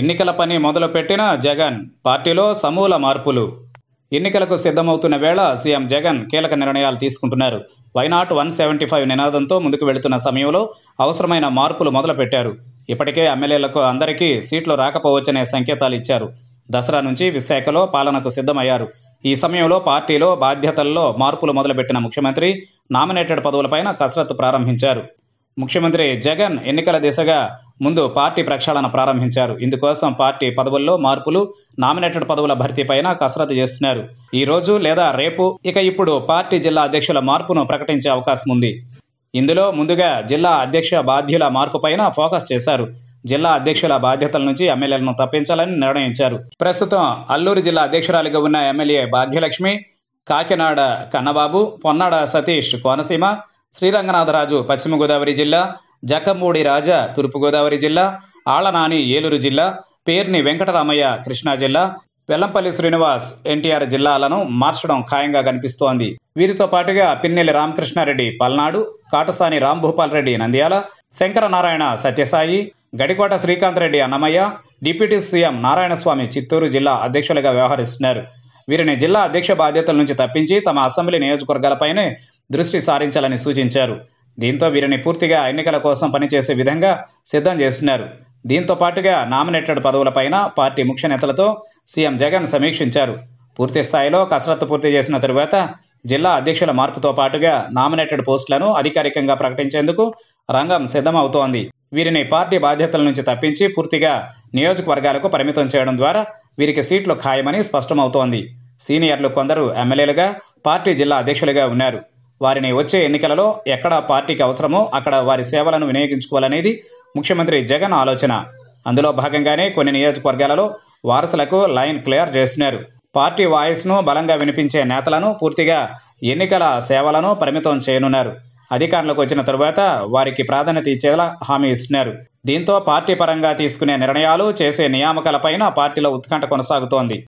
ఎన్నికల పని మొదలుపెట్టిన జగన్ పార్టీలో సమూల మార్పులు ఎన్నికలకు సిద్ధమవుతున్న వేళ సీఎం జగన్ కీలక నిర్ణయాలు తీసుకుంటున్నారు వైనాట్ వన్ సెవెంటీ ఫైవ్ నినాదంతో ముందుకు వెళుతున్న సమయంలో అవసరమైన మార్పులు మొదలుపెట్టారు ఇప్పటికే ఎమ్మెల్యేలకు అందరికీ సీట్లు రాకపోవచ్చనే సంకేతాలు ఇచ్చారు దసరా నుంచి విశాఖలో పాలనకు సిద్ధమయ్యారు ఈ సమయంలో పార్టీలో బాధ్యతల్లో మార్పులు మొదలుపెట్టిన ముఖ్యమంత్రి నామినేటెడ్ పదవులపైన కసరత్తు ప్రారంభించారు ముఖ్యమంత్రి జగన్ ఎన్నికల దిశగా ముందు పార్టీ ప్రక్షాళన ప్రారంభించారు ఇందుకోసం పార్టీ పదవుల్లో మార్పులు నామినేటెడ్ పదవుల భర్తీపైన కసరత్తు చేస్తున్నారు ఈ రోజు లేదా రేపు ఇక ఇప్పుడు పార్టీ జిల్లా అధ్యక్షుల మార్పును ప్రకటించే అవకాశం ఉంది ఇందులో ముందుగా జిల్లా అధ్యక్ష బాధ్యుల మార్పుపైన ఫోకస్ చేశారు జిల్లా అధ్యక్షుల బాధ్యతల నుంచి ఎమ్మెల్యేలను తప్పించాలని నిర్ణయించారు ప్రస్తుతం అల్లూరు జిల్లా అధ్యక్షురాలిగా ఉన్న ఎమ్మెల్యే భాగ్యలక్ష్మి కాకినాడ కన్నబాబు పొన్నాడ సతీష్ కోనసీమ శ్రీరంగనాథరాజు పశ్చిమ గోదావరి జిల్లా జకమూడి రాజా తూర్పుగోదావరి జిల్లా ఆళనాని ఏలూరు జిల్లా పేర్ని వెంకటరామయ్య కృష్ణా జిల్లా వెల్లంపల్లి శ్రీనివాస్ ఎన్టీఆర్ జిల్లాలను మార్చడం ఖాయంగా కనిపిస్తోంది వీరితో పాటుగా పిన్నెల్లి రామకృష్ణారెడ్డి పల్నాడు కాటసాని రాంభూపాల్ రెడ్డి నంద్యాల శంకరనారాయణ సత్యసాయి గడికోట శ్రీకాంత్ రెడ్డి అన్నమయ్య డిప్యూటీ సీఎం నారాయణస్వామి చిత్తూరు జిల్లా అధ్యక్షులుగా వ్యవహరిస్తున్నారు వీరిని జిల్లా అధ్యక్ష బాధ్యతల నుంచి తప్పించి తమ అసెంబ్లీ నియోజకవర్గాలపైనే దృష్టి సారించాలని సూచించారు దీంతో వీరిని పూర్తిగా ఎన్నికల కోసం పనిచేసే విధంగా సిద్ధం చేస్తున్నారు దీంతో పాటుగా నామినేటెడ్ పదవులపైన పార్టీ ముఖ్య నేతలతో సీఎం జగన్ సమీక్షించారు పూర్తి స్థాయిలో కసరత్తు పూర్తి చేసిన తరువాత జిల్లా అధ్యక్షుల మార్పుతో పాటుగా నామినేటెడ్ పోస్టులను అధికారికంగా ప్రకటించేందుకు రంగం సిద్ధమవుతోంది వీరిని పార్టీ బాధ్యతల నుంచి తప్పించి పూర్తిగా నియోజకవర్గాలకు పరిమితం చేయడం ద్వారా వీరికి సీట్లు ఖాయమని స్పష్టమవుతోంది సీనియర్లు కొందరు ఎమ్మెల్యేలుగా పార్టీ జిల్లా అధ్యక్షులుగా ఉన్నారు వారిని వచ్చే ఎన్నికలలో ఎక్కడ పార్టీకి అవసరమో అక్కడ వారి సేవలను వినియోగించుకోవాలనేది ముఖ్యమంత్రి జగన్ ఆలోచన అందులో భాగంగానే కొన్ని నియోజకవర్గాలలో వారసులకు లైన్ క్లియర్ చేస్తున్నారు పార్టీ వాయిస్ను బలంగా వినిపించే నేతలను పూర్తిగా ఎన్నికల సేవలను పరిమితం చేయనున్నారు అధికారంలోకి వచ్చిన తరువాత వారికి ప్రాధాన్యత ఇచ్చేలా హామీ ఇస్తున్నారు దీంతో పార్టీ పరంగా తీసుకునే నిర్ణయాలు చేసే నియామకాలపైన పార్టీలో ఉత్కంఠ కొనసాగుతోంది